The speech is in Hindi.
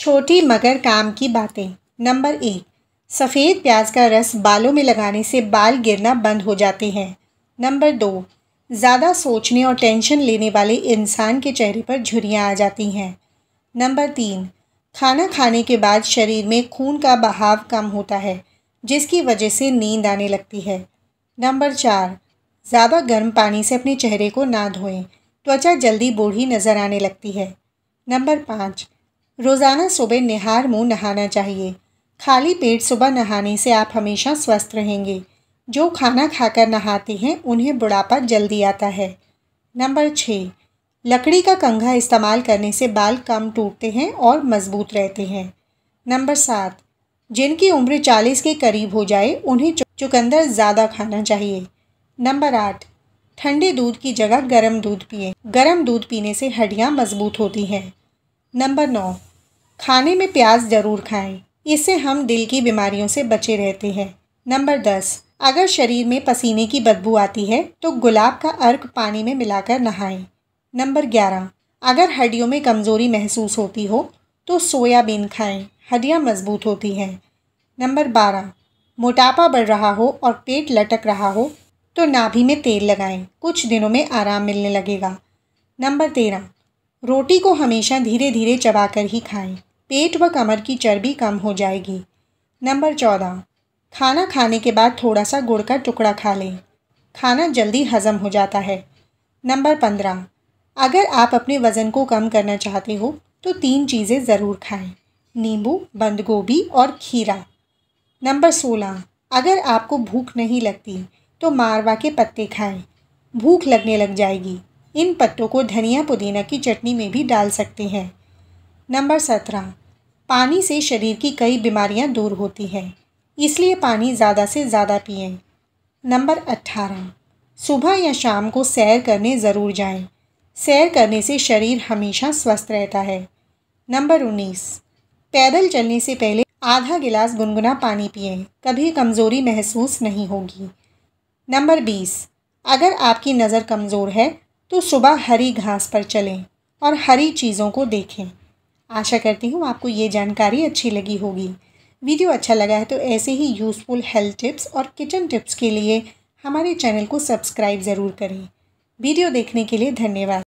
छोटी मगर काम की बातें नंबर एक सफ़ेद प्याज का रस बालों में लगाने से बाल गिरना बंद हो जाते हैं नंबर दो ज़्यादा सोचने और टेंशन लेने वाले इंसान के चेहरे पर झुरियाँ आ जाती हैं नंबर तीन खाना खाने के बाद शरीर में खून का बहाव कम होता है जिसकी वजह से नींद आने लगती है नंबर चार ज़्यादा गर्म पानी से अपने चेहरे को ना धोएं त्वचा जल्दी बूढ़ी नज़र आने लगती है नंबर पाँच रोज़ाना सुबह निहार मुंह नहाना चाहिए खाली पेट सुबह नहाने से आप हमेशा स्वस्थ रहेंगे जो खाना खाकर नहाते हैं उन्हें बुढ़ापा जल्दी आता है नंबर छः लकड़ी का कंघा इस्तेमाल करने से बाल कम टूटते हैं और मजबूत रहते हैं नंबर सात जिनकी उम्र चालीस के करीब हो जाए उन्हें चुकंदर ज़्यादा खाना चाहिए नंबर आठ ठंडे दूध की जगह गर्म दूध पिए गर्म दूध पीने से हड्डियाँ मजबूत होती हैं नंबर नौ खाने में प्याज ज़रूर खाएं इससे हम दिल की बीमारियों से बचे रहते हैं नंबर दस अगर शरीर में पसीने की बदबू आती है तो गुलाब का अर्क पानी में मिलाकर नहाएं नंबर ग्यारह अगर हड्डियों में कमज़ोरी महसूस होती हो तो सोयाबीन खाएं हड्डियाँ मजबूत होती हैं नंबर बारह मोटापा बढ़ रहा हो और पेट लटक रहा हो तो नाभि में तेल लगाएं कुछ दिनों में आराम मिलने लगेगा नंबर तेरह रोटी को हमेशा धीरे धीरे चबाकर ही खाएं पेट व कमर की चर्बी कम हो जाएगी नंबर चौदह खाना खाने के बाद थोड़ा सा गुड़ का टुकड़ा खा लें खाना जल्दी हज़म हो जाता है नंबर पंद्रह अगर आप अपने वज़न को कम करना चाहते हो तो तीन चीज़ें ज़रूर खाएं नींबू बंद गोभी और खीरा नंबर सोलह अगर आपको भूख नहीं लगती तो मारवा के पत्ते खाएं भूख लगने लग जाएगी इन पत्तों को धनिया पुदीना की चटनी में भी डाल सकते हैं नंबर सत्रह पानी से शरीर की कई बीमारियां दूर होती हैं इसलिए पानी ज़्यादा से ज़्यादा पिए नंबर अट्ठारह सुबह या शाम को सैर करने ज़रूर जाएं। सैर करने से शरीर हमेशा स्वस्थ रहता है नंबर उन्नीस पैदल चलने से पहले आधा गिलास गुनगुना पानी पिए कभी कमज़ोरी महसूस नहीं होगी नंबर बीस अगर आपकी नज़र कमज़ोर है तो सुबह हरी घास पर चलें और हरी चीज़ों को देखें आशा करती हूँ आपको ये जानकारी अच्छी लगी होगी वीडियो अच्छा लगा है तो ऐसे ही यूज़फुल हेल्थ टिप्स और किचन टिप्स के लिए हमारे चैनल को सब्सक्राइब ज़रूर करें वीडियो देखने के लिए धन्यवाद